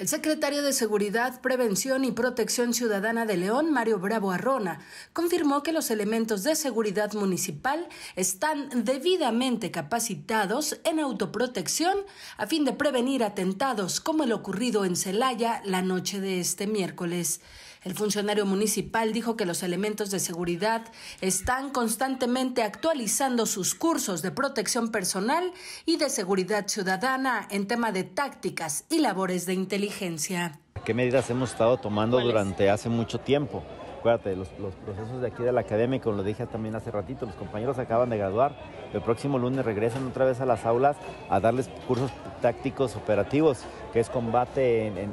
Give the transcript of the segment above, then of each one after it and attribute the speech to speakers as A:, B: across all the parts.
A: El secretario de Seguridad, Prevención y Protección Ciudadana de León, Mario Bravo Arrona, confirmó que los elementos de seguridad municipal están debidamente capacitados en autoprotección a fin de prevenir atentados como el ocurrido en Celaya la noche de este miércoles. El funcionario municipal dijo que los elementos de seguridad están constantemente actualizando sus cursos de protección personal y de seguridad ciudadana en tema de tácticas y labores de inteligencia
B: ¿Qué medidas hemos estado tomando durante hace mucho tiempo? acuérdate, los, procesos de aquí de la academia, como lo dije también hace ratito, los compañeros acaban de graduar, el próximo lunes regresan otra vez a las aulas a darles cursos tácticos operativos, que es combate en,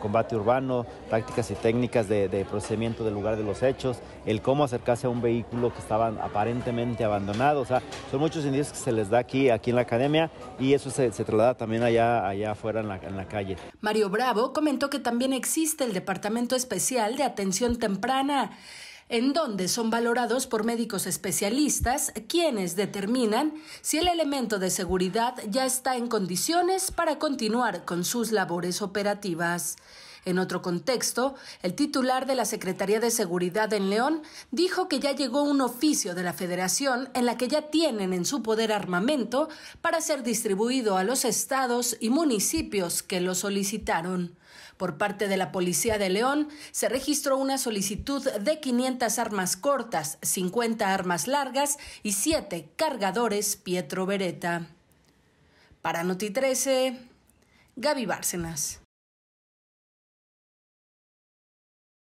B: combate urbano, tácticas y técnicas de, procedimiento del lugar de los hechos, el cómo acercarse a un vehículo que estaba aparentemente abandonado, o sea, son muchos indicios que se les da aquí, aquí en la academia y eso se, traslada también allá, allá afuera en en la calle.
A: Mario Bravo comentó que también existe el Departamento Especial de Atención Temprana en donde son valorados por médicos especialistas quienes determinan si el elemento de seguridad ya está en condiciones para continuar con sus labores operativas. En otro contexto, el titular de la Secretaría de Seguridad en León dijo que ya llegó un oficio de la Federación en la que ya tienen en su poder armamento para ser distribuido a los estados y municipios que lo solicitaron. Por parte de la Policía de León se registró una solicitud de 500 armas cortas, 50 armas largas y 7 cargadores Pietro Beretta. Para Noti 13, Gaby Bárcenas.